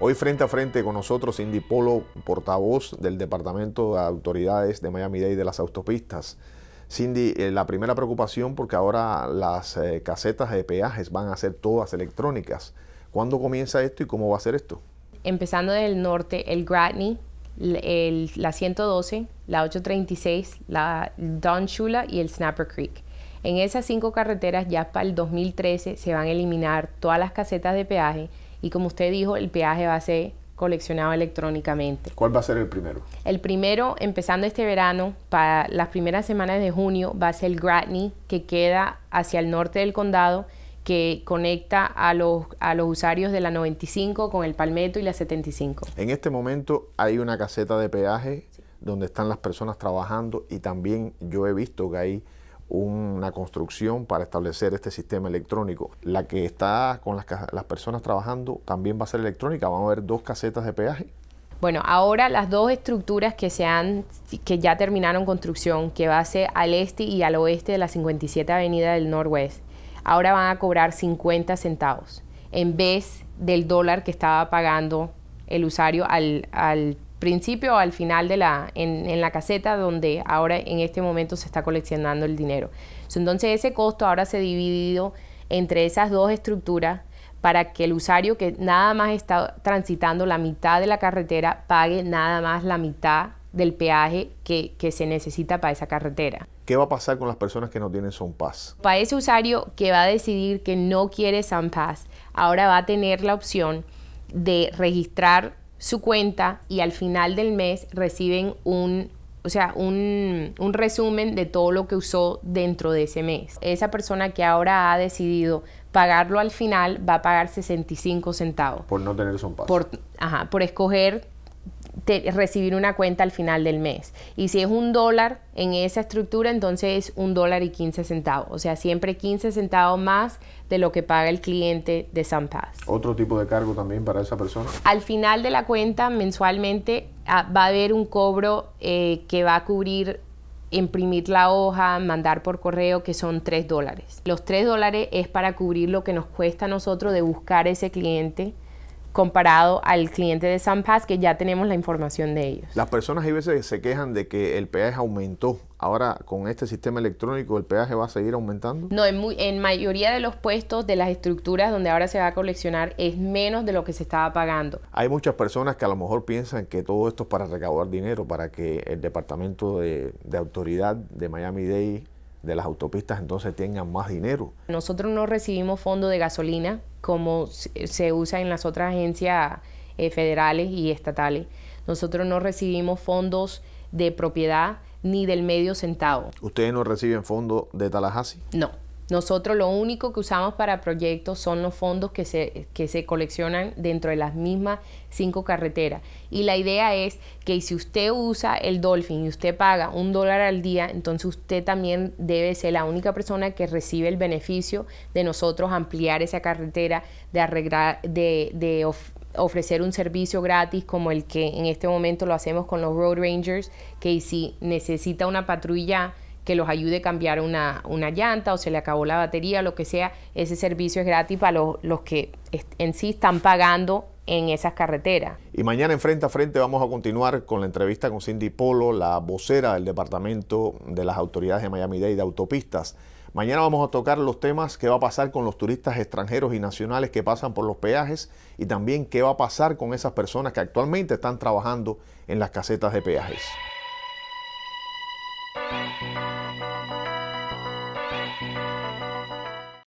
Hoy frente a frente con nosotros Cindy Polo, portavoz del Departamento de Autoridades de Miami-Dade de las Autopistas. Cindy, eh, la primera preocupación porque ahora las eh, casetas de peajes van a ser todas electrónicas. ¿Cuándo comienza esto y cómo va a ser esto? Empezando del norte, el Gratney, la 112, la 836, la Don Chula y el Snapper Creek. En esas cinco carreteras ya para el 2013 se van a eliminar todas las casetas de peaje y como usted dijo, el peaje va a ser coleccionado electrónicamente. ¿Cuál va a ser el primero? El primero, empezando este verano, para las primeras semanas de junio, va a ser el Gratney, que queda hacia el norte del condado, que conecta a los, a los usuarios de la 95 con el Palmetto y la 75. En este momento hay una caseta de peaje donde están las personas trabajando y también yo he visto que hay una construcción para establecer este sistema electrónico. La que está con las, personas trabajando también va a ser electrónica, van a haber dos casetas de peaje bueno, ahora las dos estructuras que se han, que ya terminaron construcción, que va a ser al este y al oeste de la 57 Avenida del Norwest, ahora van a cobrar 50 centavos en vez del dólar que estaba pagando el usuario al, al principio al final de la, en, en, la caseta donde ahora en este momento se está coleccionando el dinero. Entonces ese costo ahora se ha dividido entre esas dos estructuras para que el usuario que nada más está transitando la mitad de la carretera pague nada más la mitad del peaje que, que se necesita para esa carretera. ¿Qué va a pasar con las personas que no tienen SunPass? Para ese usuario que va a decidir que no quiere SunPass, ahora va a tener la opción de registrar su cuenta y al final del mes reciben un, o sea, un, un, resumen de todo lo que usó dentro de ese mes. Esa persona que ahora ha decidido pagarlo al final va a pagar 65 centavos. Por no tener son Por, ajá, por escoger recibir una cuenta al final del mes. Y si es un dólar en esa estructura, entonces es un dólar y quince centavos. O sea, siempre quince centavos más de lo que paga el cliente de SunPass. ¿Otro tipo de cargo también para esa persona? Al final de la cuenta, mensualmente, ah, va a haber un cobro eh, que va a cubrir imprimir la hoja, mandar por correo, que son tres dólares. Los tres dólares es para cubrir lo que nos cuesta a nosotros de buscar ese cliente, comparado al cliente de SunPass que ya tenemos la información de ellos. Las personas hay veces se quejan de que el peaje aumentó. Ahora con este sistema electrónico el peaje va a seguir aumentando. No, en, en mayoría de los puestos de las estructuras donde ahora se va a coleccionar es menos de lo que se estaba pagando. Hay muchas personas que a lo mejor piensan que todo esto es para recaudar dinero, para que el departamento de, de autoridad de Miami Dade de las autopistas entonces tengan más dinero. Nosotros no recibimos fondo de gasolina como se usa en las otras agencias eh, federales y estatales. Nosotros no recibimos fondos de propiedad ni del medio centavo. ¿Ustedes no reciben fondos de Tallahassee? No. Nosotros lo único que usamos para proyectos son los fondos que se, que se coleccionan dentro de las mismas cinco carreteras. Y la idea es que si usted usa el Dolphin y usted paga un dólar al día, entonces usted también debe ser la única persona que recibe el beneficio de nosotros ampliar esa carretera, de arreglar, de, ofrecer un servicio gratis como el que en este momento lo hacemos con los Road Rangers, que si necesita una patrulla que los ayude a cambiar una, llanta o se le acabó la batería, lo que sea, ese servicio es gratis para los, los que en sí están pagando en esas carreteras. Y mañana en Frente a Frente vamos a continuar con la entrevista con Cindy Polo, la vocera del Departamento de las Autoridades de Miami-Dade de Autopistas. Mañana vamos a tocar los temas que va a pasar con los turistas extranjeros y nacionales que pasan por los peajes y también qué va a pasar con esas personas que actualmente están trabajando en las casetas de peajes.